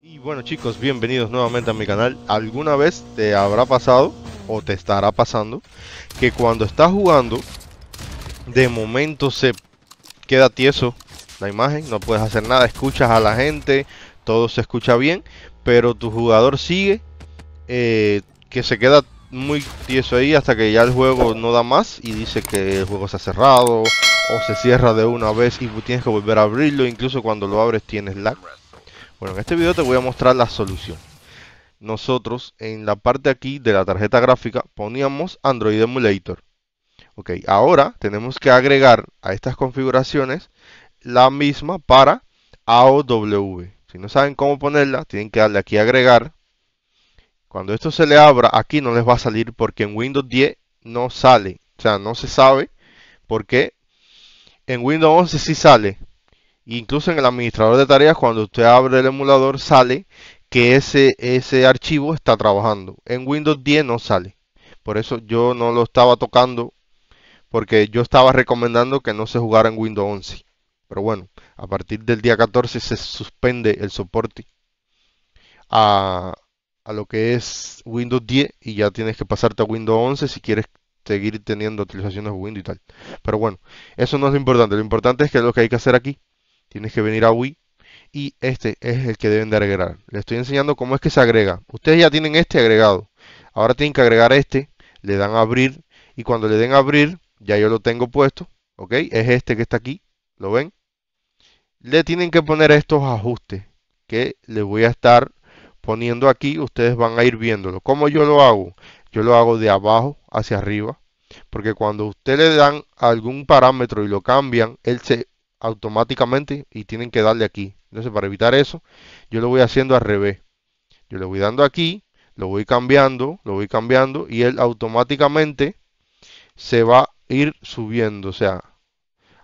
Y bueno chicos, bienvenidos nuevamente a mi canal. ¿Alguna vez te habrá pasado o te estará pasando que cuando estás jugando de momento se queda tieso la imagen, no puedes hacer nada, escuchas a la gente, todo se escucha bien, pero tu jugador sigue eh, que se queda muy tieso ahí hasta que ya el juego no da más y dice que el juego se ha cerrado o se cierra de una vez y tienes que volver a abrirlo, incluso cuando lo abres tienes lag. Bueno, en este video te voy a mostrar la solución. Nosotros en la parte aquí de la tarjeta gráfica poníamos Android Emulator. Ok, ahora tenemos que agregar a estas configuraciones la misma para AOW. Si no saben cómo ponerla, tienen que darle aquí agregar. Cuando esto se le abra, aquí no les va a salir porque en Windows 10 no sale. O sea, no se sabe por qué. En Windows 11 sí sale, Incluso en el administrador de tareas, cuando usted abre el emulador, sale que ese, ese archivo está trabajando. En Windows 10 no sale. Por eso yo no lo estaba tocando, porque yo estaba recomendando que no se jugara en Windows 11. Pero bueno, a partir del día 14 se suspende el soporte a, lo que es Windows 10 y ya tienes que pasarte a Windows 11 si quieres seguir teniendo utilizaciones de Windows y tal. Pero bueno, eso no es lo importante. Lo importante es que lo que hay que hacer aquí Tienes que venir a Wii y este es el que deben de agregar. Les estoy enseñando cómo es que se agrega. Ustedes ya tienen este agregado. Ahora tienen que agregar este, le dan a abrir y cuando le den a abrir, ya yo lo tengo puesto, ¿ok? Es este que está aquí, ¿lo ven? Le tienen que poner estos ajustes que les voy a estar poniendo aquí, ustedes van a ir viéndolo. ¿Cómo yo lo hago? Yo lo hago de abajo hacia arriba, porque cuando usted le dan algún parámetro y lo cambian, él se automáticamente y tienen que darle aquí. Entonces, para evitar eso, yo lo voy haciendo al revés. Yo le voy dando aquí, lo voy cambiando, lo voy cambiando y él automáticamente se va a ir subiendo. O sea,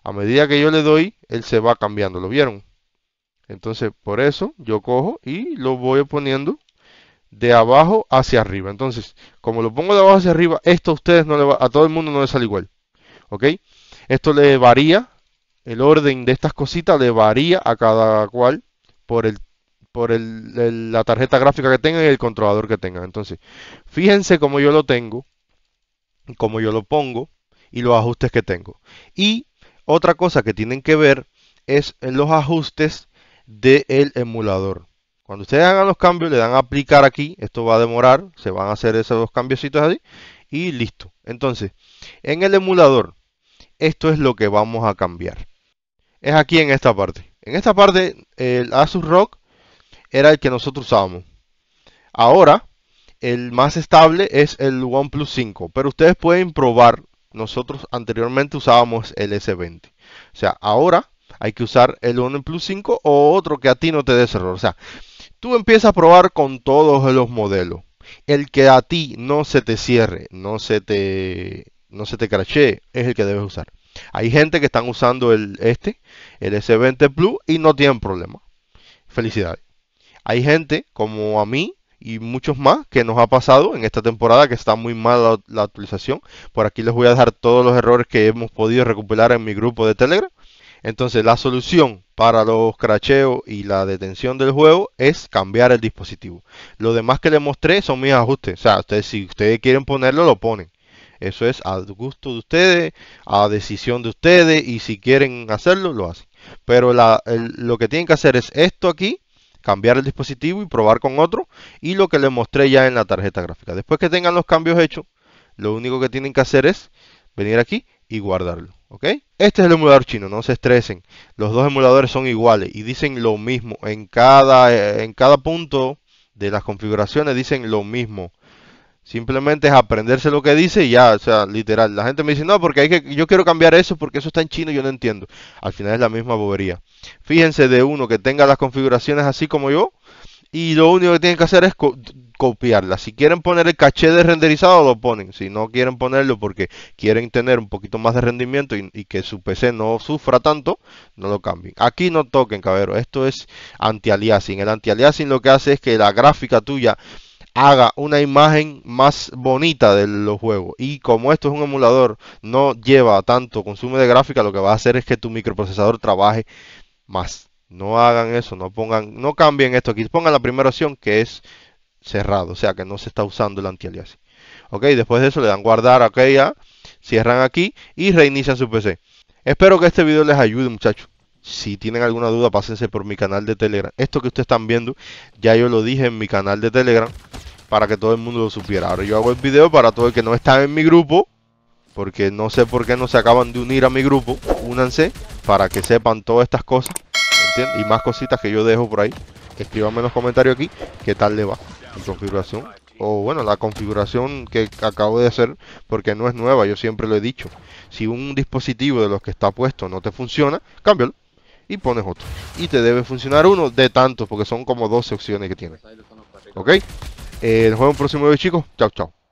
a medida que yo le doy, él se va cambiando. ¿Lo vieron? Entonces, por eso yo cojo y lo voy poniendo de abajo hacia arriba. Entonces, como lo pongo de abajo hacia arriba, esto a ustedes no le va, a todo el mundo no le sale igual. ¿Ok? Esto le varía el orden de estas cositas le varía a cada cual por el por el, la tarjeta gráfica que tenga y el controlador que tenga. Entonces, fíjense cómo yo lo tengo, cómo yo lo pongo y los ajustes que tengo. Y otra cosa que tienen que ver es los ajustes del emulador. Cuando ustedes hagan los cambios, le dan a aplicar aquí. Esto va a demorar, se van a hacer esos dos cambiositos así y listo. Entonces, en el emulador, esto es lo que vamos a cambiar es aquí en esta parte. En esta parte el Asus Rock era el que nosotros usábamos. Ahora el más estable es el OnePlus 5, pero ustedes pueden probar. Nosotros anteriormente usábamos el S20. O sea, ahora hay que usar el OnePlus 5 o otro que a ti no te dé error. O sea, tú empiezas a probar con todos los modelos. El que a ti no se te cierre, no se te no se te crachee, es el que debes usar. Hay gente que están usando el este, el S20 Plus, y no tienen problema. Felicidades. Hay gente como a mí y muchos más que nos ha pasado en esta temporada que está muy mal la, actualización. Por aquí les voy a dejar todos los errores que hemos podido recuperar en mi grupo de Telegram. Entonces la solución para los cracheos y la detención del juego es cambiar el dispositivo. Lo demás que les mostré son mis ajustes. O sea, ustedes, si ustedes quieren ponerlo, lo ponen. Eso es a gusto de ustedes, a decisión de ustedes y si quieren hacerlo, lo hacen. Pero lo que tienen que hacer es esto aquí, cambiar el dispositivo y probar con otro y lo que les mostré ya en la tarjeta gráfica. Después que tengan los cambios hechos, lo único que tienen que hacer es venir aquí y guardarlo. ¿ok? Este es el emulador chino, no se estresen. Los dos emuladores son iguales y dicen lo mismo. En cada, eh, en cada punto de las configuraciones dicen lo mismo. Simplemente es aprenderse lo que dice y ya, o sea, literal. La gente me dice, no, porque hay que, yo quiero cambiar eso porque eso está en chino y yo no entiendo. Al final es la misma bobería. Fíjense de uno que tenga las configuraciones así como yo y lo único que tienen que hacer es copiarla Si quieren poner el caché de renderizado, lo ponen. Si no quieren ponerlo porque quieren tener un poquito más de rendimiento y, que su PC no sufra tanto, no lo cambien. Aquí no toquen, cabrón. Esto es anti-aliasing. El anti-aliasing lo que hace es que la gráfica tuya haga una imagen más bonita de los juegos. Y como esto es un emulador, no lleva tanto consumo de gráfica, lo que va a hacer es que tu microprocesador trabaje más. No hagan eso, no pongan, no cambien esto aquí. Pongan la primera opción que es cerrado, o sea que no se está usando el anti-aliasing. Ok, después de eso le dan guardar aquella, cierran aquí y reinician su PC. Espero que este video les ayude muchachos. Si tienen alguna duda, pásense por mi canal de Telegram. Esto que ustedes están viendo, ya yo lo dije en mi canal de Telegram para que todo el mundo lo supiera. Ahora yo hago el video para todo el que no está en mi grupo, porque no sé por qué no se acaban de unir a mi grupo. Únanse para que sepan todas estas cosas y más cositas que yo dejo por ahí. Escríbanme en los comentarios aquí qué tal le va mi configuración o bueno, la configuración que acabo de hacer, porque no es nueva, yo siempre lo he dicho. Si un dispositivo de los que está puesto no te funciona, cámbialo y pones otro. Y te debe funcionar uno de tantos, porque son como 12 opciones que tiene ¿Ok? Eh, nos vemos el próximo video, chicos. Chao, chao.